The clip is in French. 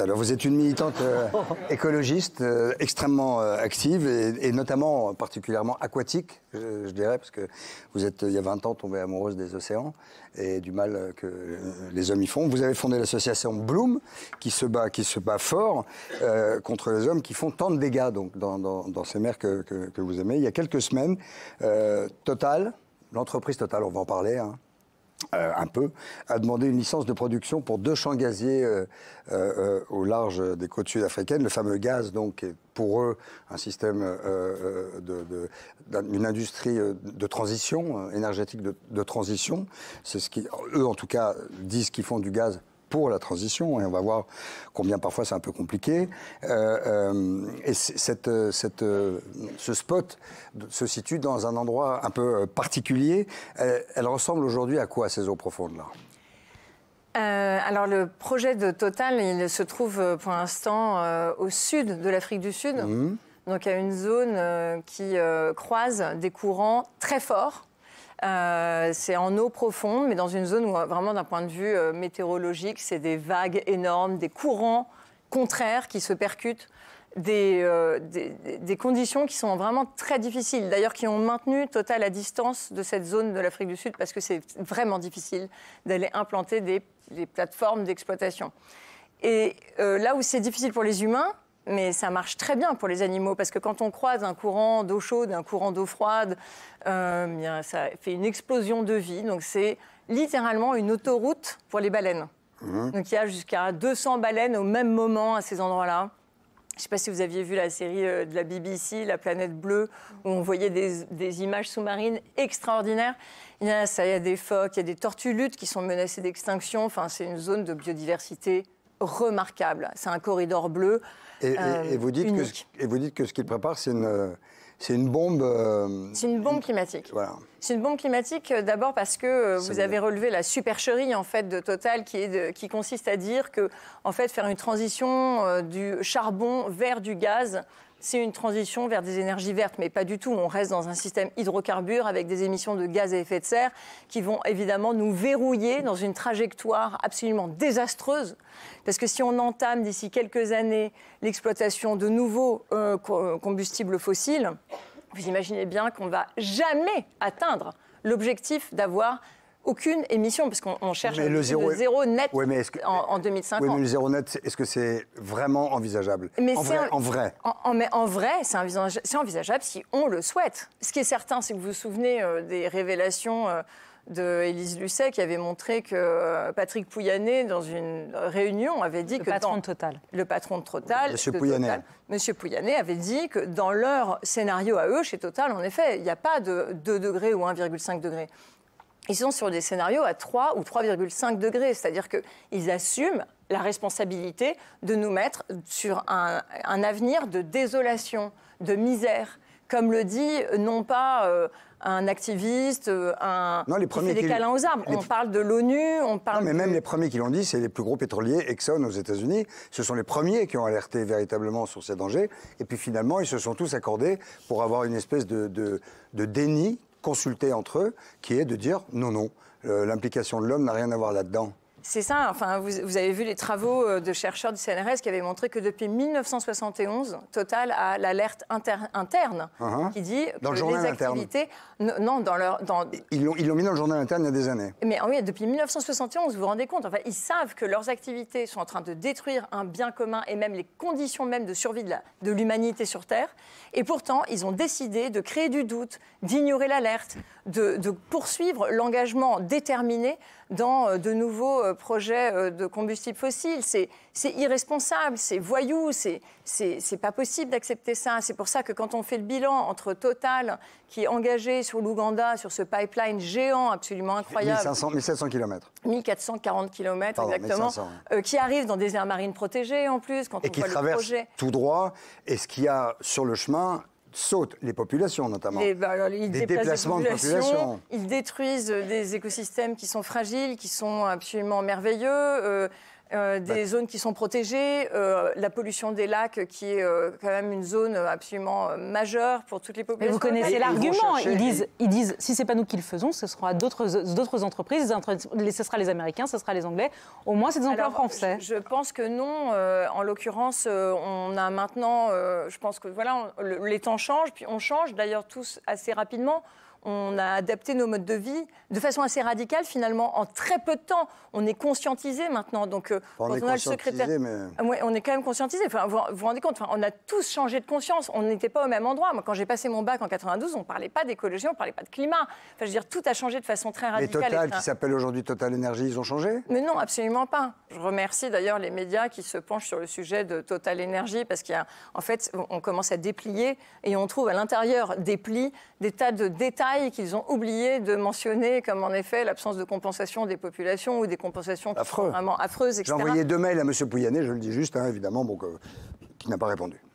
Alors, Vous êtes une militante euh, écologiste euh, extrêmement euh, active et, notamment particulièrement aquatique, je, dirais, parce que vous êtes il y a 20 ans tombée amoureuse des océans et du mal que les hommes y font. Vous avez fondé l'association Bloom qui se bat, qui se bat fort contre les hommes qui font tant de dégâts donc, dans, ces mers que, vous aimez. Il y a quelques semaines, Total, l'entreprise Total, on va en parler. Hein, euh, un peu, a demandé une licence de production pour deux champs gaziers euh, euh, au large des côtes sud-africaines, le fameux gaz, donc, est pour eux un système d'une industrie de transition énergétique de, transition. C'est ce qui, eux en tout cas, disent qu'ils font du gaz pour la transition, et on va voir combien parfois c'est un peu compliqué. Euh, euh, et euh, ce spot se situe dans un endroit un peu particulier. Elle, ressemble aujourd'hui à quoi ces eaux profondes-là alors le projet de Total, il se trouve pour l'instant au sud de l'Afrique du Sud. Mhm. Donc à une zone qui croise des courants très forts euh, c'est en eau profonde, mais dans une zone où vraiment d'un point de vue euh, météorologique, c'est des vagues énormes, des courants contraires qui se percutent. Des, euh, conditions qui sont vraiment très difficiles, d'ailleurs qui ont maintenu Total à distance de cette zone de l'Afrique du Sud parce que c'est vraiment difficile d'aller implanter des, plateformes d'exploitation. Et là où c'est difficile pour les humains, mais ça marche très bien pour les animaux parce que quand on croise un courant d'eau chaude, un courant d'eau froide, euh, ça fait une explosion de vie. Donc c'est littéralement une autoroute pour les baleines. Mhm. Donc il y a jusqu'à 200 baleines au même moment à ces endroits-là. Je ne sais pas si vous aviez vu la série euh, de la BBC, La planète bleue, où on voyait des, images sous-marines extraordinaires. Il y a, il y a des phoques, il y a des tortues luttes qui sont menacées d'extinction. Enfin, c'est une zone de biodiversité remarquable. C'est un corridor bleu. Et, euh, vous, dites Que, et vous dites que ce qu'il prépare, c'est une. bombe. Euh, c'est une bombe climatique. C'est une bombe climatique euh, d'abord parce que vous avez relevé la supercherie en fait de Total qui, consiste à dire que en fait faire une transition du charbon vers du gaz c'est une transition vers des énergies vertes, mais pas du tout. On reste dans un système hydrocarbure avec des émissions de gaz à effet de serre qui vont évidemment nous verrouiller dans une trajectoire absolument désastreuse. Parce que si on entame d'ici quelques années l'exploitation de nouveaux euh, combustibles fossiles, vous imaginez bien qu'on ne va jamais atteindre l'objectif d'avoir aucune émission, parce qu'on cherche le zéro, net en, 2050. Oui, mais le zéro net, est-ce que c'est vraiment envisageable en, vrai, en, vrai, en, vrai c'est envisageable, si on le souhaite. Ce qui est certain, c'est que vous vous souvenez euh, des révélations... Euh, de Lucet qui avait montré que euh, Patrick Pouyanné, dans une réunion, avait dit le que... Patron dans... Total. Le patron de Total. Monsieur Monsieur Pouyanné avait dit que dans leur scénario à eux, chez Total, en effet, il n'y a pas de 2 degrés ou 1,5 degré ils sont sur des scénarios à 3 ou 3,5 degrés, c'est-à-dire qu'ils assument la responsabilité de nous mettre sur un, avenir de désolation, de misère, comme le dit non pas euh, un activiste, euh, un non, les premiers qui des aux arbres. On parle de l'ONU, on parle. Non, mais même les premiers qui l'ont dit, c'est les plus gros pétroliers, Exxon aux États-Unis. Ce sont les premiers qui ont alerté véritablement sur ces dangers. Et puis finalement, ils se sont tous accordés pour avoir une espèce de, de, de déni consulter entre eux, qui est de dire non, non, l'implication de l'homme n'a rien à voir là-dedans. C'est ça. Enfin, vous, avez vu les travaux euh, de chercheurs du CNRS qui avaient montré que depuis 1971, Total a l'alerte interne uh-huh. qui dit dans que le journal les activités, interne. non, dans leur, dans... ils l'ont mis dans le journal interne il y a des années. Mais ah oui, depuis 1971, vous vous rendez compte. Enfin, ils savent que leurs activités sont en train de détruire un bien commun et même les conditions même de survie de l'humanité sur Terre. Et pourtant, ils ont décidé de créer du doute, d'ignorer l'alerte, de, poursuivre l'engagement déterminé dans euh, de nouveaux euh, projets euh, de combustibles fossiles. C'est irresponsable, c'est voyou, c'est pas possible d'accepter ça. C'est pour ça que quand on fait le bilan entre Total, qui est engagé sur l'Ouganda, sur ce pipeline géant absolument incroyable. 1500, 1700 km. 1440 km, exactement. qui arrive dans des aires marines protégées en plus, quand on traverse le projet. tout droit. Et ce qu'il y a sur le chemin, sautent les populations notamment. Eh ben, ils des déplacements de population. Ils détruisent des écosystèmes qui sont fragiles, qui sont absolument merveilleux. Euh, euh, des bah. zones qui sont protégées, euh, la pollution des lacs qui est euh, quand même une zone absolument majeure pour toutes les populations. Mais vous connaissez l'argument. Ils, disent, ils disent, si c'est pas nous qui le faisons, ce sera d'autres entreprises. Ce sera les Américains, ce sera les Anglais. Au moins, c'est des emplois français. Je, pense que non. en l'occurrence, on a maintenant, je pense que voilà, les temps changent, puis on change d'ailleurs tous assez rapidement on a adapté nos modes de vie de façon assez radicale, finalement, en très peu de temps. On est conscientisé maintenant. Donc, euh, on est a ah, on est quand même conscientisé. Enfin, vous, vous rendez compte On a tous changé de conscience. On n'était pas au même endroit. Moi, quand j'ai passé mon bac en 92, on ne parlait pas d'écologie, on ne parlait pas de climat. je dire, tout a changé de façon très radicale. et Total, qui s'appelle aujourd'hui Total Energy, ils ont changé Mais non, absolument pas. Je remercie d'ailleurs les médias qui se penchent sur le sujet de Total Energy parce qu'en fait, on commence à déplier et on trouve à l'intérieur des plis des tas de détails qu'ils ont oublié de mentionner, comme en effet l'absence de compensation des populations ou des compensations vraiment affreuses, etc. J'ai envoyé deux mails à M. Pouyanné, je le dis juste, hein, évidemment, bon, qui n'a pas répondu.